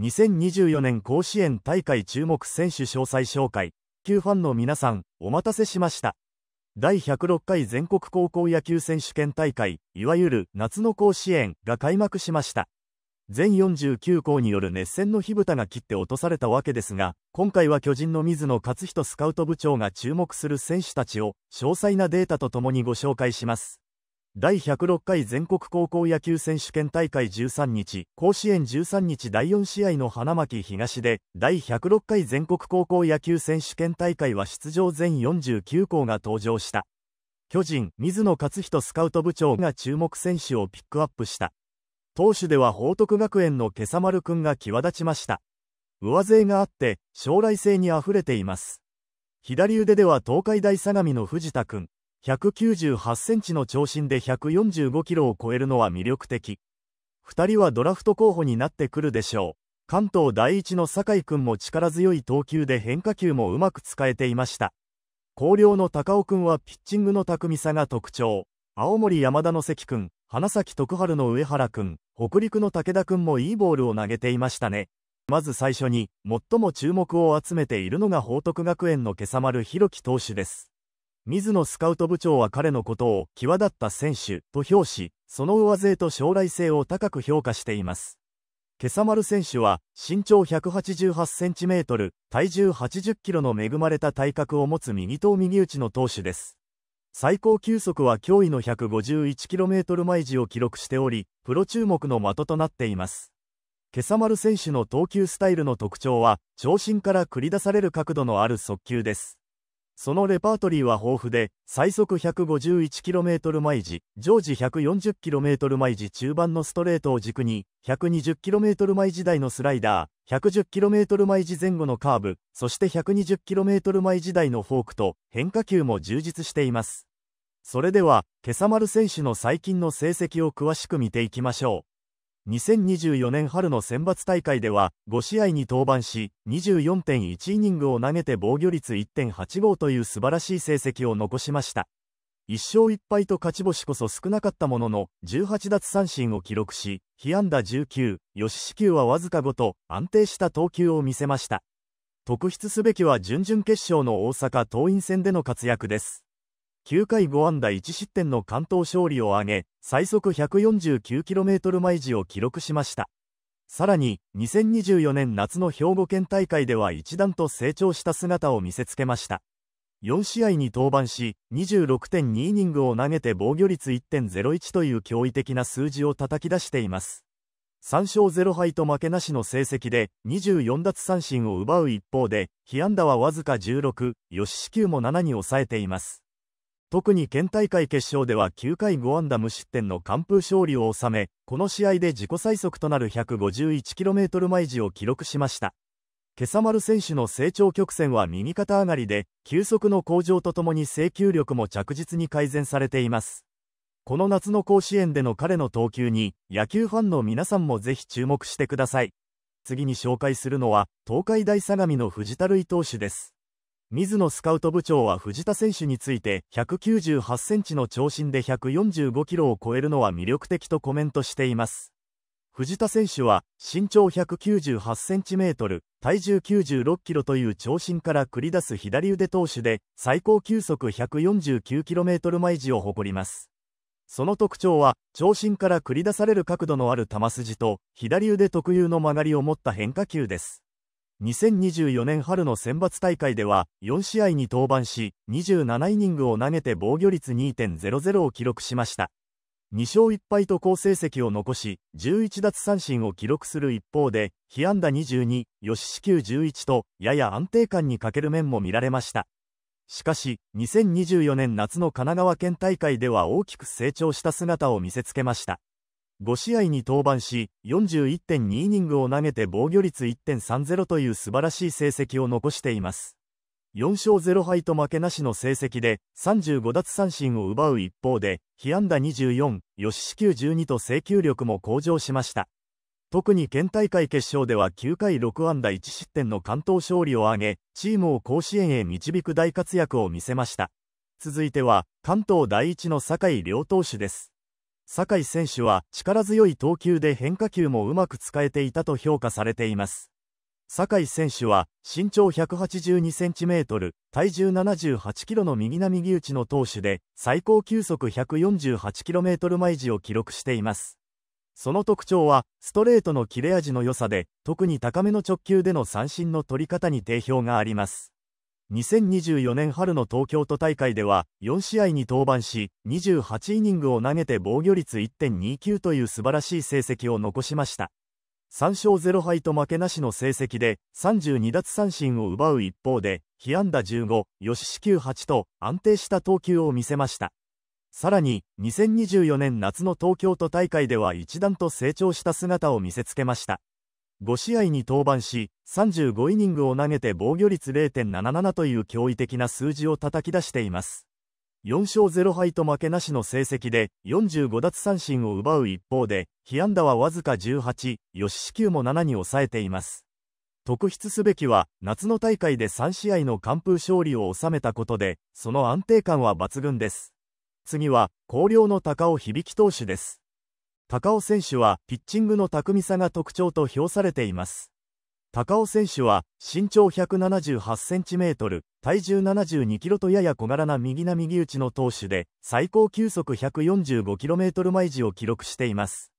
2024年甲子園大会注目選手詳細紹介旧ファンの皆さんお待たせしました第106回全国高校野球選手権大会いわゆる夏の甲子園が開幕しました全49校による熱戦の火蓋が切って落とされたわけですが今回は巨人の水野勝人スカウト部長が注目する選手たちを詳細なデータとともにご紹介します第106回全国高校野球選手権大会13日、甲子園13日第4試合の花巻東で、第106回全国高校野球選手権大会は出場全49校が登場した。巨人、水野勝人スカウト部長が注目選手をピックアップした。投手では報徳学園の今朝丸くんが際立ちました。上背があって、将来性に溢れています。左腕では東海大相模の藤田くん。198センチの長身で145キロを超えるのは魅力的。2人はドラフト候補になってくるでしょう。関東第一の酒井君も力強い投球で変化球もうまく使えていました。広陵の高尾君はピッチングの巧みさが特徴。青森山田の関君、花咲徳春の上原君、北陸の武田君もいいボールを投げていましたね。まず最初に、最も注目を集めているのが報徳学園の今朝丸弘樹投手です。水野スカウト部長は彼のことを際立った選手と評し、その上背と将来性を高く評価しています。今朝丸選手は身長1 8 8トル、体重8 0キロの恵まれた体格を持つ右と右打ちの投手です。最高球速は驚異の1 5 1トル毎時を記録しており、プロ注目の的となっています。今朝丸選手の投球スタイルの特徴は、長身から繰り出される角度のある速球です。そのレパートリーは豊富で、最速 151km 毎時、常時 140km 毎時中盤のストレートを軸に、120km 毎時台のスライダー、110km 毎時前後のカーブ、そして 120km 毎時台のフォークと変化球も充実しています。それでは、今朝丸選手の最近の成績を詳しく見ていきましょう。2024年春の選抜大会では5試合に登板し24.1イニングを投げて防御率1.85という素晴らしい成績を残しました1勝1敗と勝ち星こそ少なかったものの18奪三振を記録し被安打19吉四球はわずか5と安定した投球を見せました特筆すべきは準々決勝の大阪桐蔭戦での活躍です9回5安打1失点の関東勝利を挙げ、最速 149km 毎時を記録しました。さらに、2024年夏の兵庫県大会では一段と成長した姿を見せつけました。4試合に登板し、26.2イニングを投げて防御率1.01という驚異的な数字を叩き出しています。3勝0敗と負けなしの成績で、24奪三振を奪う一方で、被安打はわずか16、吉四球も7に抑えています。特に県大会決勝では9回5安打無失点の完封勝利を収め、この試合で自己最速となる 151km 毎時を記録しました。今朝丸選手の成長曲線は右肩上がりで、球速の向上とともに制球力も着実に改善されています。この夏の甲子園での彼の投球に、野球ファンの皆さんもぜひ注目してください。次に紹介するのは、東海大相模の藤田類投手です。水野スカウト部長は藤田選手について198センチの長身で145キロを超えるのは魅力的とコメントしています。藤田選手は身長198センチメートル、体重96キロという長身から繰り出す左腕投手で最高球速149キロメートル毎時を誇ります。その特徴は長身から繰り出される角度のある球筋と左腕特有の曲がりを持った変化球です。2024年春の選抜大会では4試合に登板し27イニングを投げて防御率2.00を記録しました2勝1敗と好成績を残し11奪三振を記録する一方で被安打22吉四球11とやや安定感に欠ける面も見られましたしかし2024年夏の神奈川県大会では大きく成長した姿を見せつけました5試合に登板し、41.2イニングを投げて防御率1.30という素晴らしい成績を残しています。4勝0敗と負けなしの成績で、35奪三振を奪う一方で、被安打24、吉四球12と制球力も向上しました。特に県大会決勝では9回6安打1失点の関東勝利を挙げ、チームを甲子園へ導く大活躍を見せました。続いては、関東第一の酒井良投手です。酒井選手は力強い投球で変化球もうまく使えていたと評価されています。酒井選手は身長1 8 2トル体重7 8キロの右な右打ちの投手で最高球速1 4 8トル毎時を記録しています。その特徴はストレートの切れ味の良さで特に高めの直球での三振の取り方に定評があります。2024年春の東京都大会では4試合に登板し28イニングを投げて防御率1.29という素晴らしい成績を残しました3勝0敗と負けなしの成績で32奪三振を奪う一方で被安打15、吉四球8と安定した投球を見せましたさらに2024年夏の東京都大会では一段と成長した姿を見せつけました5試合に登板し、35イニングを投げて防御率0.77という驚異的な数字を叩き出しています。4勝0敗と負けなしの成績で45奪三振を奪う一方で、被安打はわずか18、吉支給も7に抑えています。特筆すべきは、夏の大会で3試合の完封勝利を収めたことで、その安定感は抜群です。次は、広陵の高尾響き投手です。高尾選手はピッチングの巧みさが特徴と評されています。高尾選手は身長 178cm、体重 72kg とやや小柄な右な右打ちの投手で、最高球速 145km 毎時を記録しています。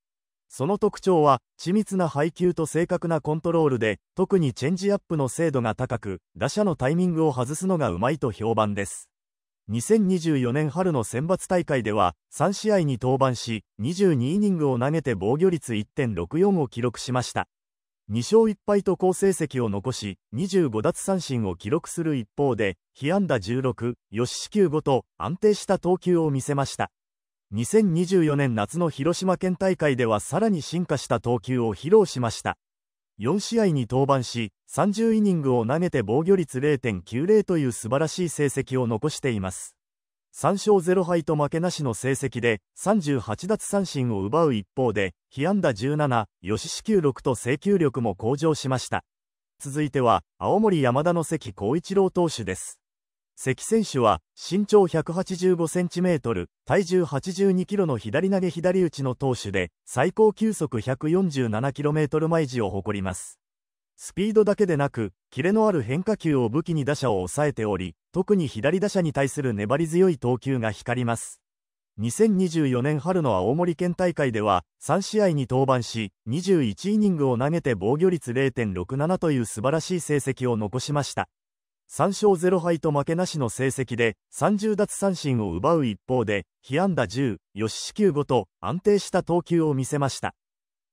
その特徴は、緻密な配球と正確なコントロールで、特にチェンジアップの精度が高く、打者のタイミングを外すのがうまいと評判です。2024年春の選抜大会では3試合に登板し22イニングを投げて防御率1.64を記録しました2勝1敗と好成績を残し25奪三振を記録する一方で被安打16吉四球5と安定した投球を見せました2024年夏の広島県大会ではさらに進化した投球を披露しました4試合に登板し、30イニングを投げて防御率0.90という素晴らしい成績を残しています。3勝0敗と負けなしの成績で38奪三振を奪う一方で、被安打17、吉四球6と制球力も向上しました。続いては、青森山田の関光一郎投手です。関選手は身長 185cm 体重 82kg の左投げ左打ちの投手で最高球速 147km 毎時を誇りますスピードだけでなくキレのある変化球を武器に打者を抑えており特に左打者に対する粘り強い投球が光ります2024年春の青森県大会では3試合に登板し21イニングを投げて防御率0.67という素晴らしい成績を残しました3勝0敗と負けなしの成績で30奪三振を奪う一方で被安打10、4四球5と安定した投球を見せました。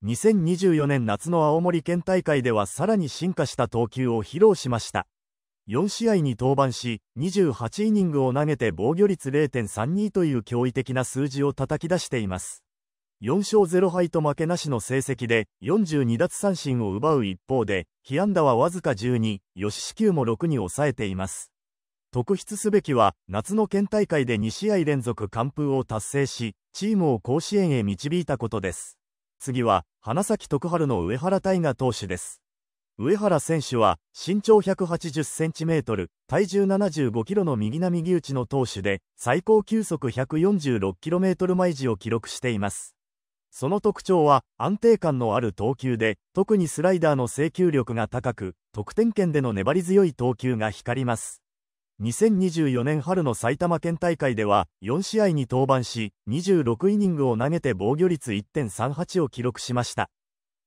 2024年夏の青森県大会ではさらに進化した投球を披露しました。4試合に登板し、28イニングを投げて防御率0.32という驚異的な数字を叩き出しています。4勝0敗と負けなしの成績で42奪三振を奪う一方で、被安打はわずか12、吉支給も6に抑えています。特筆すべきは、夏の県大会で2試合連続完封を達成し、チームを甲子園へ導いたことです。次は、花咲徳栄の上原大河投手です。上原選手は、身長 180cm、体重 75kg の右並右打ちの投手で、最高球速 146km 毎時を記録しています。その特徴は安定感のある投球で、特にスライダーの制球力が高く、得点圏での粘り強い投球が光ります。2024年春の埼玉県大会では4試合に登板し、26イニングを投げて防御率1.38を記録しました。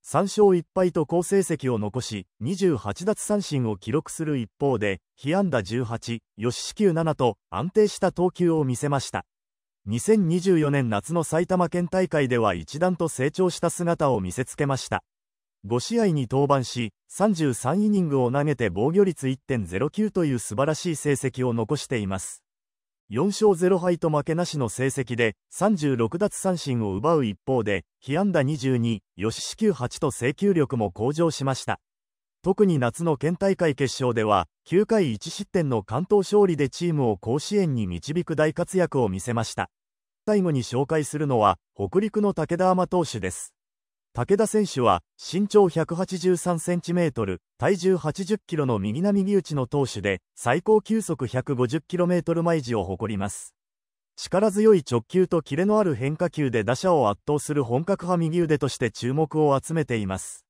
3勝1敗と好成績を残し、28奪三振を記録する一方で、被安打18、吉四球7と安定した投球を見せました。2024年夏の埼玉県大会では一段と成長した姿を見せつけました。5試合に登板し、33イニングを投げて防御率1.09という素晴らしい成績を残しています。4勝0敗と負けなしの成績で36奪三振を奪う一方で、被安打22、吉四球8と制球力も向上しました。特に夏の県大会決勝では9回1失点の関東勝利でチームを甲子園に導く大活躍を見せました最後に紹介するのは北陸の武田天投手です武田選手は身長 183cm 体重 80kg の右な右打ちの投手で最高球速 150km 毎時を誇ります力強い直球とキレのある変化球で打者を圧倒する本格派右腕として注目を集めています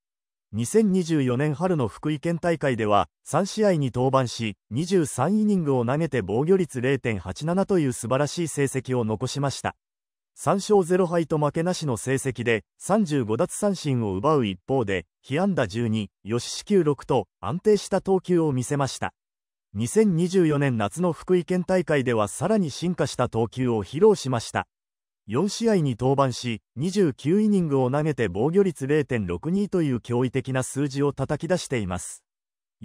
2024年春の福井県大会では3試合に登板し23イニングを投げて防御率0.87という素晴らしい成績を残しました3勝0敗と負けなしの成績で35奪三振を奪う一方で被安打12吉四球6と安定した投球を見せました2024年夏の福井県大会ではさらに進化した投球を披露しました4試合に登板し、29イニングを投げて防御率0.62という驚異的な数字を叩き出しています。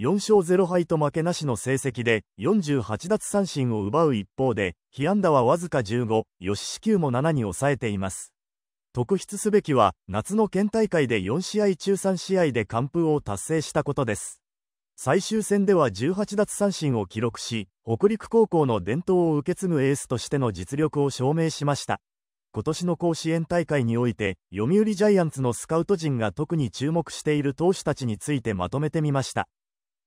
4勝0敗と負けなしの成績で48奪三振を奪う一方で、被安打はわずか15、吉四球も7に抑えています。特筆すべきは、夏の県大会で4試合中3試合で完封を達成したことです。最終戦では18奪三振を記録し、北陸高校の伝統を受け継ぐエースとしての実力を証明しました。今年の甲子園大会において読売ジャイアンツのスカウト陣が特に注目している投手たちについてまとめてみました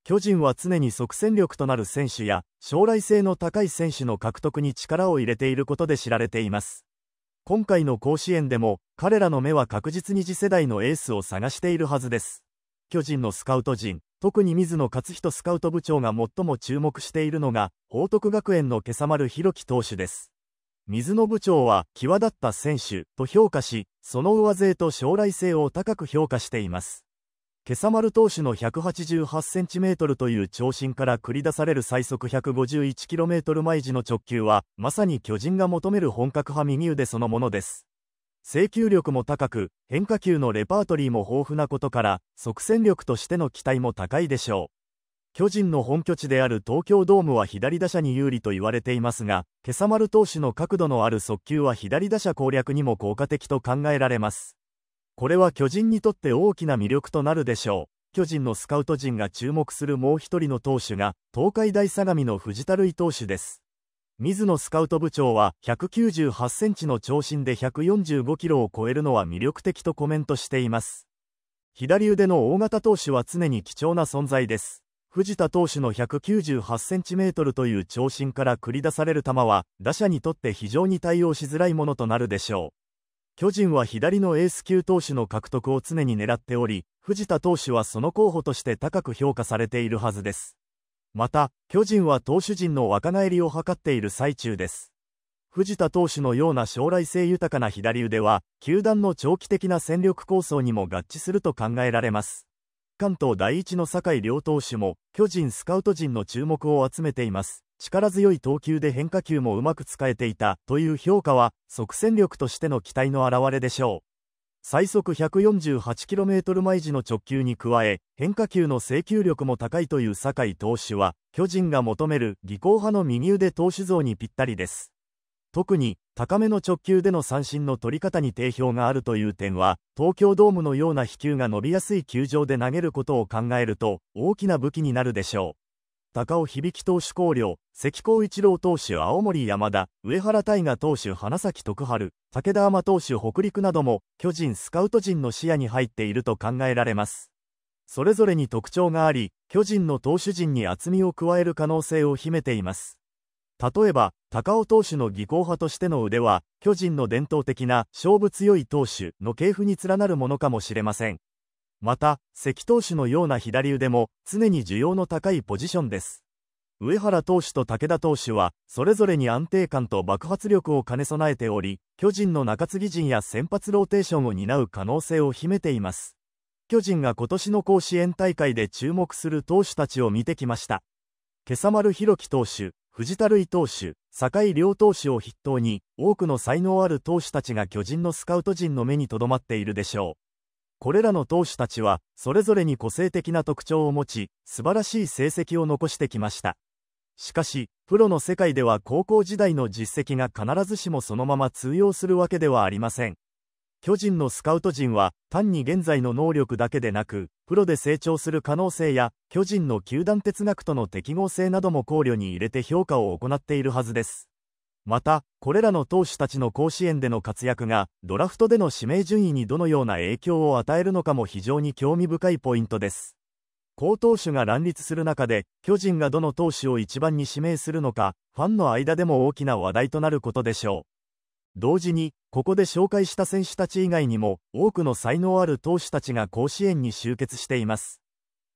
巨人は常に即戦力となる選手や将来性の高い選手の獲得に力を入れていることで知られています今回の甲子園でも彼らの目は確実に次世代のエースを探しているはずです巨人のスカウト陣特に水野勝人スカウト部長が最も注目しているのが報徳学園の今朝丸弘樹投手です水野部長は際立った選手と評価し、その上背と将来性を高く評価しています。今朝丸投手の1 8 8トルという長身から繰り出される最速1 5 1トル毎時の直球は、まさに巨人が求める本格派右腕そのものです。制球力も高く、変化球のレパートリーも豊富なことから、即戦力としての期待も高いでしょう。巨人の本拠地である東京ドームは左打者に有利と言われていますが、今朝丸投手の角度のある速球は左打者攻略にも効果的と考えられます。これは巨人にとって大きな魅力となるでしょう。巨人のスカウト陣が注目するもう一人の投手が、東海大相模の藤田類投手です。水野スカウト部長は、198センチの長身で145キロを超えるのは魅力的とコメントしています。左腕の大型投手は常に貴重な存在です。藤田投手の1 9 8トルという長身から繰り出される球は、打者にとって非常に対応しづらいものとなるでしょう。巨人は左のエース級投手の獲得を常に狙っており、藤田投手はその候補として高く評価されているはずです。また、巨人は投手陣の若返りを図っている最中です。藤田投手のような将来性豊かな左腕は、球団の長期的な戦力構想にも合致すると考えられます。関東第一の酒井両投手も巨人スカウト陣の注目を集めています。力強い投球で変化球もうまく使えていたという評価は即戦力としての期待の表れでしょう。最速 148km 毎時の直球に加え変化球の制球力も高いという酒井投手は巨人が求める技巧派の右腕投手像にぴったりです。特に高めの直球での三振の取り方に定評があるという点は、東京ドームのような飛球が伸びやすい球場で投げることを考えると、大きな武器になるでしょう。高尾響投手広陵、関光一郎投手青森山田、上原大河投手花咲徳春、武田天投手北陸なども、巨人スカウト陣の視野に入っていると考えられます。それぞれに特徴があり、巨人の投手陣に厚みを加える可能性を秘めています。例えば、高尾投手の技巧派としての腕は、巨人の伝統的な勝負強い投手の系譜に連なるものかもしれません。また、関投手のような左腕も常に需要の高いポジションです。上原投手と武田投手は、それぞれに安定感と爆発力を兼ね備えており、巨人の中継ぎ陣や先発ローテーションを担う可能性を秘めています。巨人が今年の甲子園大会で注目する投手たちを見てきました。今朝丸弘樹投手、藤田類投手、酒井良投手を筆頭に、多くの才能ある投手たちが巨人のスカウト陣の目に留まっているでしょう。これらの投手たちは、それぞれに個性的な特徴を持ち、素晴らしい成績を残してきました。しかし、プロの世界では高校時代の実績が必ずしもそのまま通用するわけではありません。巨人のスカウト陣は、単に現在の能力だけでなく、プロで成長する可能性や、巨人の球団哲学との適合性なども考慮に入れて評価を行っているはずです。また、これらの投手たちの甲子園での活躍が、ドラフトでの指名順位にどのような影響を与えるのかも非常に興味深いポイントです。好投手が乱立する中で、巨人がどの投手を一番に指名するのか、ファンの間でも大きな話題となることでしょう。同時に、ここで紹介した選手たち以外にも、多くの才能ある投手たちが甲子園に集結しています。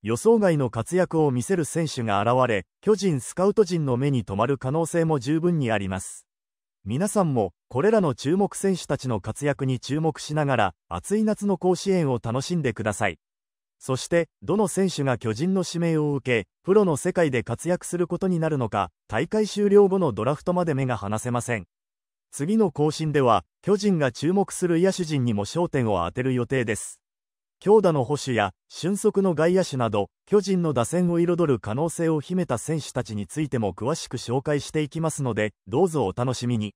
予想外の活躍を見せる選手が現れ、巨人スカウト陣の目に留まる可能性も十分にあります。皆さんも、これらの注目選手たちの活躍に注目しながら、暑い夏の甲子園を楽しんでください。そして、どの選手が巨人の指名を受け、プロの世界で活躍することになるのか、大会終了後のドラフトまで目が離せません。次の更新では、巨人が注目する野手陣にも焦点を当てる予定です。強打の保守や俊足の外野手など、巨人の打線を彩る可能性を秘めた選手たちについても詳しく紹介していきますので、どうぞお楽しみに。